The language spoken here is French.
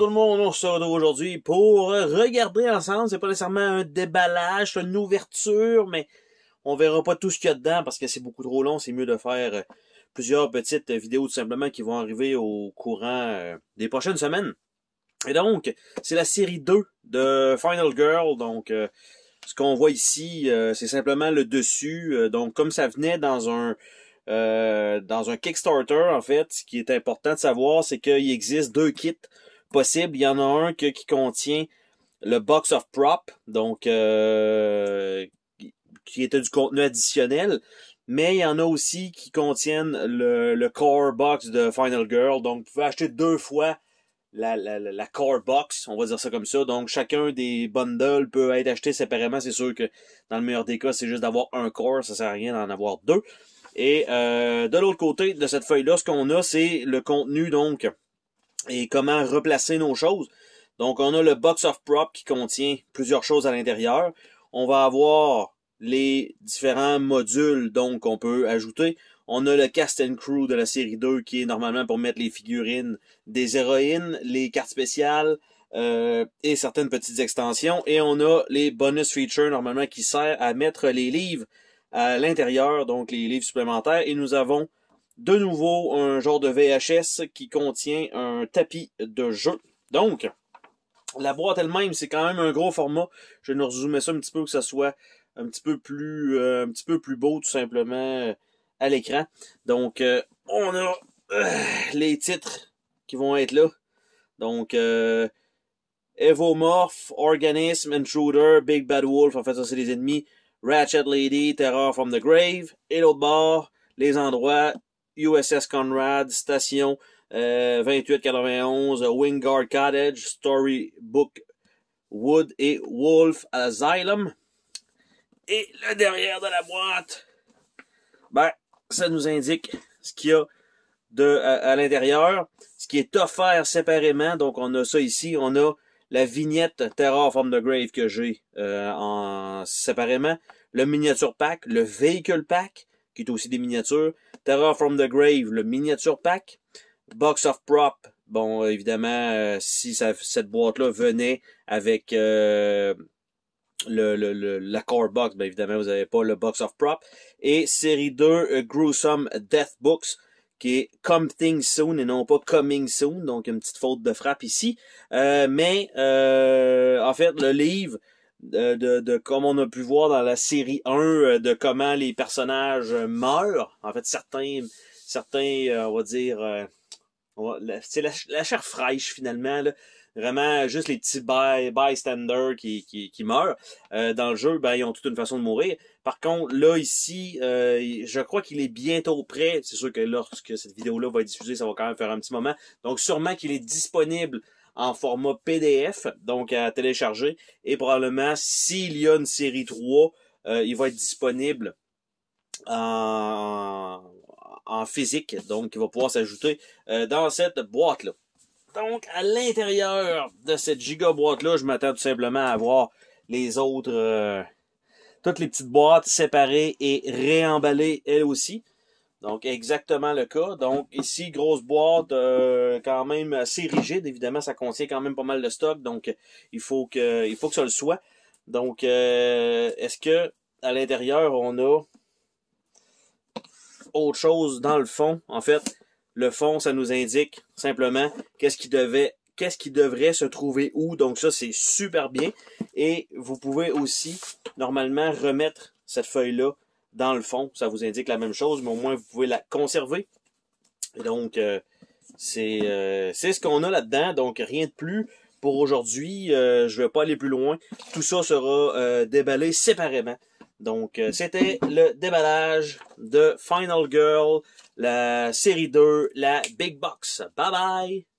tout le monde, on se retrouve aujourd'hui pour euh, regarder ensemble. C'est pas nécessairement un déballage, une ouverture, mais on verra pas tout ce qu'il y a dedans parce que c'est beaucoup trop long. C'est mieux de faire euh, plusieurs petites vidéos tout simplement qui vont arriver au courant euh, des prochaines semaines. Et donc, c'est la série 2 de Final Girl. Donc, ce qu'on voit ici, c'est simplement le dessus. donc, comme ça venait dans un dans un Kickstarter, en fait, ce qui est important de savoir, c'est qu'il existe deux kits possible. Il y en a un qui contient le box of prop, donc euh, qui était du contenu additionnel. Mais il y en a aussi qui contiennent le, core box de Final Girl. Donc, vous pouvez acheter deux fois la, la, la, core box, on va dire ça comme ça. Donc, chacun des bundles peut être acheté séparément. C'est sûr que dans le meilleur des cas, c'est juste d'avoir un core, ça sert à rien d'en avoir deux. Et euh, de l'autre côté de cette feuille-là, ce qu'on a, c'est le contenu donc et comment replacer nos choses. Donc, on a le box of prop qui contient plusieurs choses à l'intérieur. On va avoir les différents modules donc qu'on peut ajouter. On a le cast and crew de la série 2 qui est normalement pour mettre les figurines des héroïnes, les cartes spéciales euh, et certaines petites extensions. Et on a les bonus features normalement qui sert à mettre les livres à l'intérieur, donc les livres supplémentaires. Et nous avons de nouveau un genre de VHS qui contient un tapis de jeu. Donc, la boîte elle-même, c'est quand même un gros format. Je vais nous résumer ça un petit peu, que ça soit un petit peu plus, euh, un petit peu plus beau, tout simplement, euh, à l'écran. Donc, euh, on a les titres qui vont être là. Donc, Evomorph, Organism, Intruder, Big Bad Wolf, en fait, ça c'est les ennemis. Ratchet Lady, Terror from the Grave, Et l'autre bord, les endroits, USS Conrad, Station 2891, euh, Wingard Cottage, Storybook Wood et Wolf Asylum. Et le derrière de la boîte, ben, ça nous indique ce qu'il y a de, euh, à, l'intérieur, ce qui est offert séparément. Donc, on a ça ici. On a la vignette Terror from the Grave que j'ai euh, en séparément, le miniature pack, le véhicule pack, qui est aussi des miniatures. Terror from the Grave, le miniature pack. Box of Prop, bon, évidemment, euh, si cette boîte-là venait avec euh, la core box, bien évidemment, vous n'avez pas le Box of Prop. Et série 2, Gruesome Death Books, qui est Coming Soon et non pas Coming Soon, donc une petite faute de frappe ici. Euh, mais, en fait, le livre de, de, comme on a pu voir dans la série 1, euh, de comment les personnages meurent. En fait, certains, certains euh, on va dire, euh, c'est la, chair fraîche finalement. Vraiment, juste les petits bystanders qui, qui, qui meurent. dans le jeu, ben, ils ont toute une façon de mourir. Par contre, là, ici, je crois qu'il est bientôt prêt. C'est sûr que lorsque cette vidéo-là va être diffusée, ça va quand même faire un petit moment. Donc, sûrement qu'il est disponible en format PDF, donc à télécharger. Et probablement, s'il y a une série 3, euh, il va être disponible en, physique, donc il va pouvoir s'ajouter euh, dans cette boîte-là. Donc, à l'intérieur de cette giga boîte là je m'attends tout simplement à voir les autres, euh, toutes les petites boîtes séparées et réemballées elles aussi. Donc, exactement le cas. Donc, ici, grosse boîte, euh, quand même assez rigide. Évidemment, ça contient quand même pas mal de stock. Donc, il faut que, il faut que ça le soit. Donc, euh, est-ce que à l'intérieur, on a autre chose dans le fond? En fait, le fond, ça nous indique simplement qu'est-ce qui devait qu'est-ce qui devrait se trouver où. Donc ça, c'est super bien. Et vous pouvez aussi, normalement, remettre cette feuille-là dans le fond, ça vous indique la même chose, mais au moins vous pouvez la conserver. donc, euh, euh, c'est ce qu'on a là-dedans, donc rien de plus. Pour aujourd'hui, euh, je ne vais pas aller plus loin. Tout ça sera déballé séparément. Donc, c'était le déballage de Final Girl, la série 2, la Big Box. Bye bye!